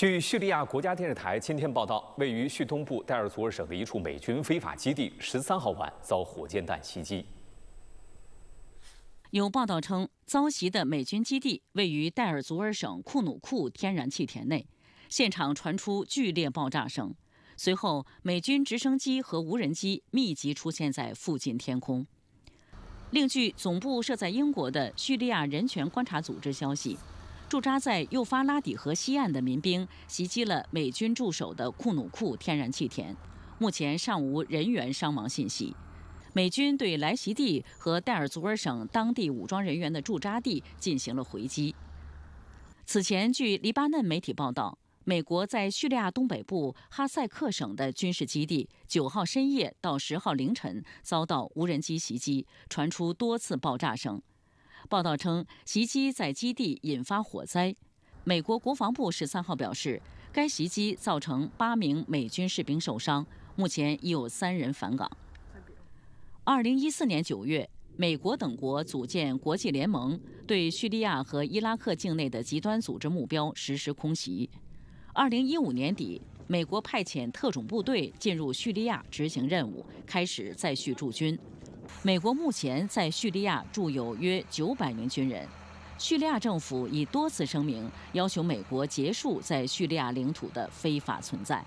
据叙利亚国家电视台今天报道，位于叙东部代尔祖尔省的一处美军非法基地，十三号晚遭火箭弹袭击。有报道称，遭袭的美军基地位于代尔祖尔省库努库天然气田内，现场传出剧烈爆炸声，随后美军直升机和无人机密集出现在附近天空。另据总部设在英国的叙利亚人权观察组织消息。驻扎在幼发拉底河西岸的民兵袭击了美军驻守的库努库天然气田，目前尚无人员伤亡信息。美军对来袭地和代尔祖尔省当地武装人员的驻扎地进行了回击。此前，据黎巴嫩媒体报道，美国在叙利亚东北部哈塞克省的军事基地，9号深夜到10号凌晨遭到无人机袭击，传出多次爆炸声。报道称，袭击在基地引发火灾。美国国防部十三号表示，该袭击造成八名美军士兵受伤，目前已有三人返港。二零一四年九月，美国等国组建国际联盟，对叙利亚和伊拉克境内的极端组织目标实施空袭。二零一五年底，美国派遣特种部队进入叙利亚执行任务，开始再续驻军。美国目前在叙利亚驻有约900名军人。叙利亚政府已多次声明，要求美国结束在叙利亚领土的非法存在。